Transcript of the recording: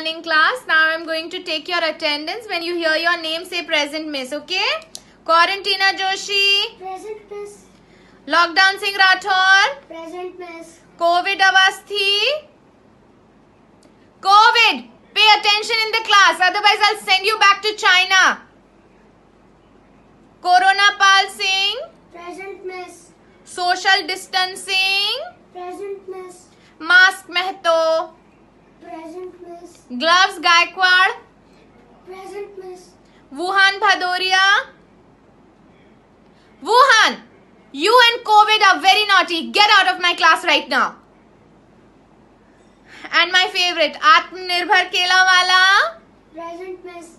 morning class. Now I'm going to take your attendance. When you hear your name, say present miss, okay? Quarantina Joshi. Present miss. Lockdown Singh Rathor. Present miss. COVID Avasthi. COVID. Pay attention in the class. Otherwise, I'll send you back to China. Corona Pal Singh. Present miss. Social distancing. Present gloves Gaikwad present miss Wuhan Bhadauria Wuhan you and COVID are very naughty get out of my class right now and my favourite atmanirbhar kela वाला present miss